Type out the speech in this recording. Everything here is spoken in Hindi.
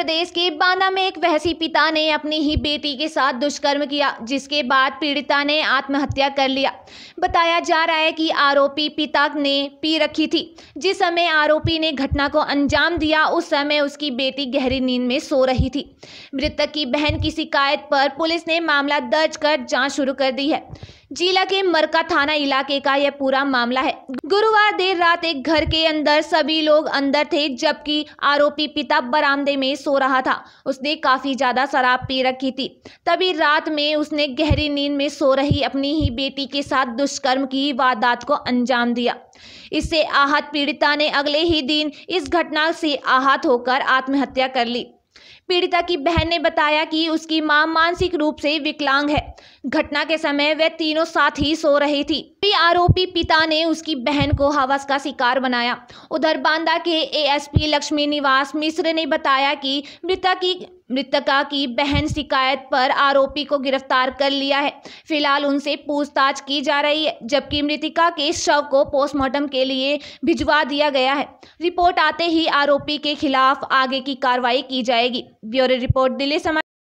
प्रदेश के बांदा में एक वहसी पिता ने अपनी ही बेटी के साथ दुष्कर्म किया जिसके बाद पीड़िता ने आत्महत्या कर लिया बताया जा रहा है कि आरोपी पिता ने पी रखी थी जिस समय आरोपी ने घटना को अंजाम दिया उस समय उसकी बेटी गहरी नींद में सो रही थी मृतक की बहन की शिकायत पर पुलिस ने मामला दर्ज कर जाँच शुरू कर दी है जिला के मरका थाना इलाके का यह पूरा मामला है गुरुवार देर रात एक घर के अंदर सभी लोग अंदर थे जबकि आरोपी पिता बरामदे में सो रहा था उसने काफी ज्यादा शराब पी रखी थी तभी रात में उसने गहरी नींद में सो रही अपनी ही बेटी के साथ दुष्कर्म की वारदात को अंजाम दिया इससे आहत पीड़िता ने अगले ही दिन इस घटना से आहत होकर आत्महत्या कर ली पीड़िता की बहन ने बताया कि उसकी मां मानसिक रूप से विकलांग है घटना के समय वह तीनों साथ ही सो रही थी आरोपी पिता ने उसकी बहन को हवस का शिकार बनाया उधर बांदा के एएसपी लक्ष्मी निवास मिश्र ने बताया कि मृतक की मृतका की बहन शिकायत पर आरोपी को गिरफ्तार कर लिया है फिलहाल उनसे पूछताछ की जा रही है जबकि मृतिका के शव को पोस्टमार्टम के लिए भिजवा दिया गया है रिपोर्ट आते ही आरोपी के खिलाफ आगे की कार्रवाई की जाएगी ब्यूरो रिपोर्ट दिल्ली समाचार